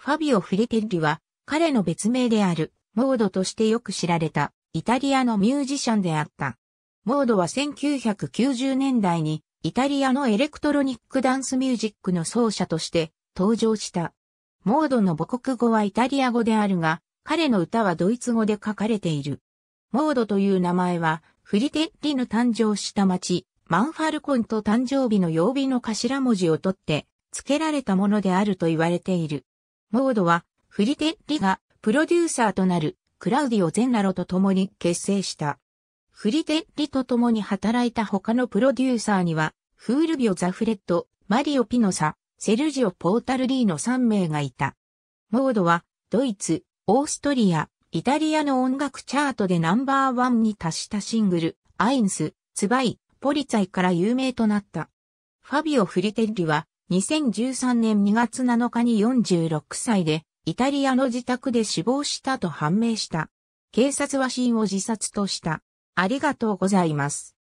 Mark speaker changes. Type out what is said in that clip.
Speaker 1: ファビオ・フリテッリは、彼の別名である、モードとしてよく知られた、イタリアのミュージシャンであった。モードは1990年代に、イタリアのエレクトロニックダンスミュージックの奏者として登場した。モードの母国語はイタリア語であるが、彼の歌はドイツ語で書かれている。モードという名前は、フリテッリの誕生した町、マンファルコンと誕生日の曜日の頭文字を取って、付けられたものであると言われている。モードは、フリテッリがプロデューサーとなるクラウディオ・ゼンナロと共に結成した。フリテッリと共に働いた他のプロデューサーには、フールビオ・ザフレッド、マリオ・ピノサ、セルジオ・ポータルリーの3名がいた。モードは、ドイツ、オーストリア、イタリアの音楽チャートでナンバーワンに達したシングル、アインス、ツバイ、ポリツァイから有名となった。ファビオ・フリテッリは、2013年2月7日に46歳で、イタリアの自宅で死亡したと判明した。警察は死因を自殺とした。ありがとうございます。